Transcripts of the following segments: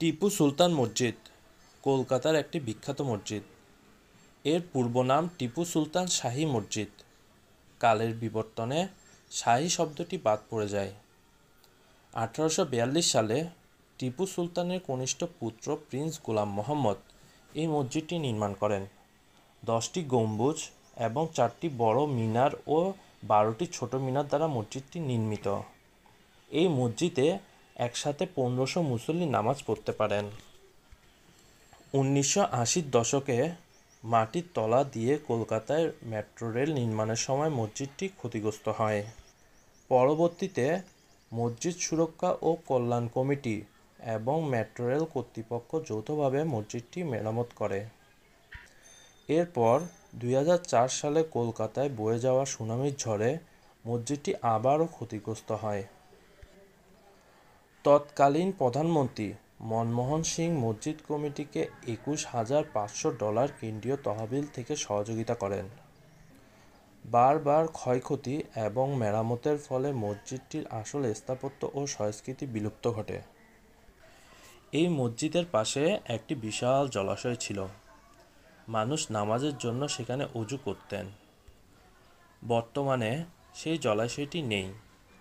টিপু সুলতান মসজিদ কলকাতার একটি বিখ্যাত মসজিদ এর পূর্ব নাম টিপু সুলতান শাহী মসজিদ কালের বিবর্তনে শাহী শব্দটি বাদ পড়ে যায় আঠারোশো সালে টিপু সুলতানের কনিষ্ঠ পুত্র প্রিন্স গোলাম মোহাম্মদ এই মসজিদটি নির্মাণ করেন দশটি গম্বুজ এবং চারটি বড় মিনার ও বারোটি ছোট মিনার দ্বারা মসজিদটি নির্মিত এই মসজিদে একসাথে পনেরোশো মুসল্লি নামাজ পড়তে পারেন উনিশশো আশির দশকে মাটির তলা দিয়ে কলকাতায় মেট্রো রেল নির্মাণের সময় মসজিদটি ক্ষতিগ্রস্ত হয় পরবর্তীতে মসজিদ সুরক্ষা ও কল্যাণ কমিটি এবং মেট্রো রেল কর্তৃপক্ষ যৌথভাবে মসজিদটি মেরামত করে এরপর দুই সালে কলকাতায় বয়ে যাওয়া সুনামির ঝড়ে মসজিদটি আবারও ক্ষতিগ্রস্ত হয় তৎকালীন প্রধানমন্ত্রী মনমোহন সিং মসজিদ কমিটিকে একুশ হাজার পাঁচশো ডলার কেন্দ্রীয় তহবিল থেকে সহযোগিতা করেন বারবার ক্ষয়ক্ষতি এবং মেরামতের ফলে মসজিদটির আসল স্থাপত্য ও সংস্কৃতি বিলুপ্ত ঘটে এই মসজিদের পাশে একটি বিশাল জলাশয় ছিল মানুষ নামাজের জন্য সেখানে উজু করতেন বর্তমানে সেই জলাশয়টি নেই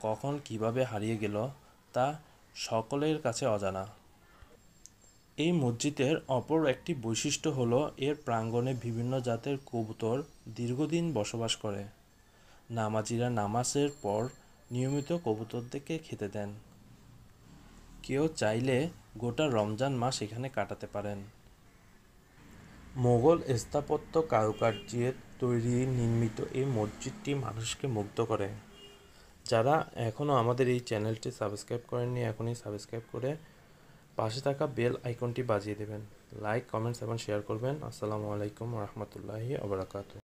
কখন কিভাবে হারিয়ে গেল তা সকলের কাছে অজানা এই মসজিদের অপর একটি বৈশিষ্ট্য হল এর প্রাঙ্গণে বিভিন্ন জাতের কবুতর দীর্ঘদিন বসবাস করে নামাজিরা নামাজের পর নিয়মিত কবুতরদেরকে খেতে দেন কেউ চাইলে গোটা রমজান মাস এখানে কাটাতে পারেন মোগল স্থাপত্য কারুকার্যের তৈরি নির্মিত এই মসজিদটি মানুষকে মুগ্ধ করে যারা এখনও আমাদের এই চ্যানেলটি সাবস্ক্রাইব করেননি এখনই সাবস্ক্রাইব করে পাশে থাকা বেল আইকনটি বাজিয়ে দেবেন লাইক কমেন্টস এবং শেয়ার করবেন আসসালামু আলাইকুম রহমতুল্লাহি আবরাকাত